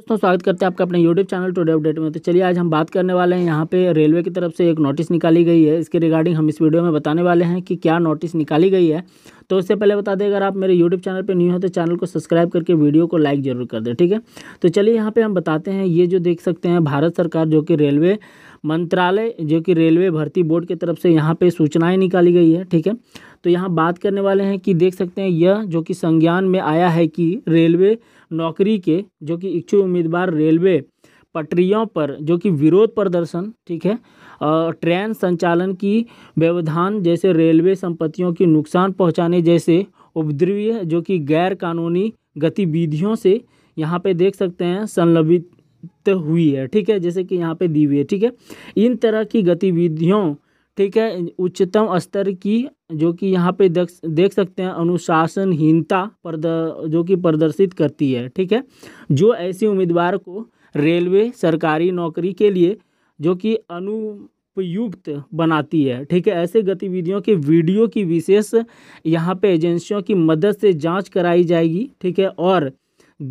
दोस्तों स्वागत करते हैं आपका अपने यूट्यूब चैनल टुडे अपडेट में तो चलिए आज हम बात करने वाले हैं यहाँ पे रेलवे की तरफ से एक नोटिस निकाली गई है इसके रिगार्डिंग हम इस वीडियो में बताने वाले हैं कि क्या नोटिस निकाली गई है तो उससे पहले बता दें अगर आप मेरे यूट्यूब चैनल पर न्यू हैं तो चैनल को सब्सक्राइब करके वीडियो को लाइक जरूर कर दें ठीक है तो चलिए यहाँ पर हम बताते हैं ये जो देख सकते हैं भारत सरकार जो कि रेलवे मंत्रालय जो कि रेलवे भर्ती बोर्ड की तरफ से यहाँ पर सूचनाएँ निकाली गई है ठीक है तो यहाँ बात करने वाले हैं कि देख सकते हैं यह जो कि संज्ञान में आया है कि रेलवे नौकरी के जो कि इच्छुक उम्मीदवार रेलवे पटरियों पर जो कि विरोध प्रदर्शन ठीक है ट्रेन संचालन की व्यवधान जैसे रेलवे संपत्तियों की नुकसान पहुंचाने जैसे उपद्रवीय जो कि गैर कानूनी गतिविधियों से यहाँ पे देख सकते हैं संलभित हुई है ठीक है जैसे कि यहाँ पे दी हुई है ठीक है इन तरह की गतिविधियों ठीक है उच्चतम स्तर की जो कि यहाँ पे देख देख सकते हैं अनुशासनहीनता प्रद जो कि प्रदर्शित करती है ठीक है जो ऐसे उम्मीदवार को रेलवे सरकारी नौकरी के लिए जो कि अनुपयुक्त बनाती है ठीक है ऐसे गतिविधियों के वीडियो की विशेष यहाँ पे एजेंसियों की मदद से जांच कराई जाएगी ठीक है और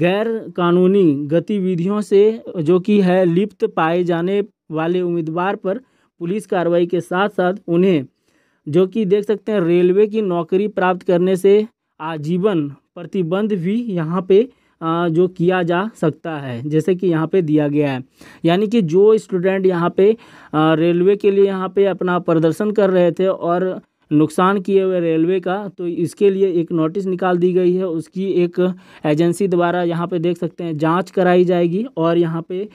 गैर कानूनी गतिविधियों से जो कि है लिप्त पाए जाने वाले उम्मीदवार पर पुलिस कार्रवाई के साथ साथ उन्हें जो कि देख सकते हैं रेलवे की नौकरी प्राप्त करने से आजीवन प्रतिबंध भी यहाँ पे जो किया जा सकता है जैसे कि यहाँ पे दिया गया है यानी कि जो स्टूडेंट यहाँ पे रेलवे के लिए यहाँ पे अपना प्रदर्शन कर रहे थे और नुकसान किए हुए रेलवे का तो इसके लिए एक नोटिस निकाल दी गई है उसकी एक एजेंसी द्वारा यहाँ पे देख सकते हैं जांच कराई जाएगी और यहाँ पे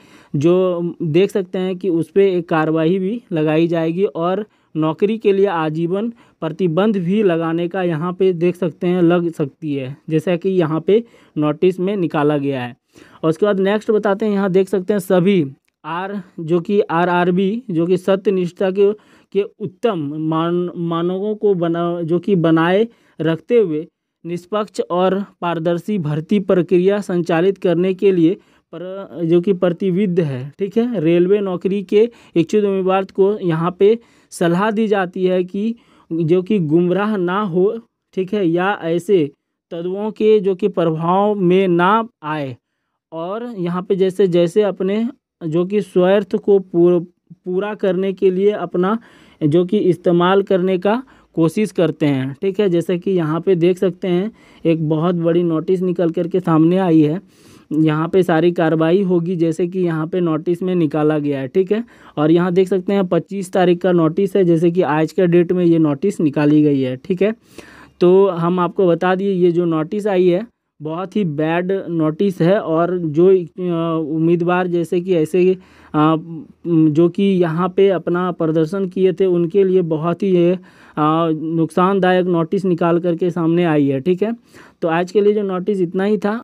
जो देख सकते हैं कि उस पर एक कार्रवाई भी लगाई जाएगी और नौकरी के लिए आजीवन प्रतिबंध भी लगाने का यहाँ पे देख सकते हैं लग सकती है जैसा कि यहाँ पे नोटिस में निकाला गया है और उसके बाद नेक्स्ट बताते हैं यहाँ देख सकते हैं सभी आर जो कि आर आर बी जो कि सत्य निष्ठा के के उत्तम मान मानकों को बना जो कि बनाए रखते हुए निष्पक्ष और पारदर्शी भर्ती प्रक्रिया संचालित करने के लिए पर जो कि प्रतिविध है ठीक है रेलवे नौकरी के इच्छुक उम्मीदवार को यहाँ पे सलाह दी जाती है कि जो कि गुमराह ना हो ठीक है या ऐसे तत्वों के जो कि प्रभाव में ना आए और यहाँ पे जैसे जैसे अपने जो कि स्वार्थ को पूरा करने के लिए अपना जो कि इस्तेमाल करने का कोशिश करते हैं ठीक है जैसे कि यहाँ पे देख सकते हैं एक बहुत बड़ी नोटिस निकल कर के सामने आई है यहाँ पे सारी कार्रवाई होगी जैसे कि यहाँ पे नोटिस में निकाला गया है ठीक है और यहाँ देख सकते हैं पच्चीस तारीख का नोटिस है जैसे कि आज के डेट में ये नोटिस निकाली गई है ठीक है तो हम आपको बता दिए ये जो नोटिस आई है बहुत ही बैड नोटिस है और जो उम्मीदवार जैसे कि ऐसे जो कि यहाँ पे अपना प्रदर्शन किए थे उनके लिए बहुत ही नुकसानदायक नोटिस निकाल करके सामने आई है ठीक है तो आज के लिए जो नोटिस इतना ही था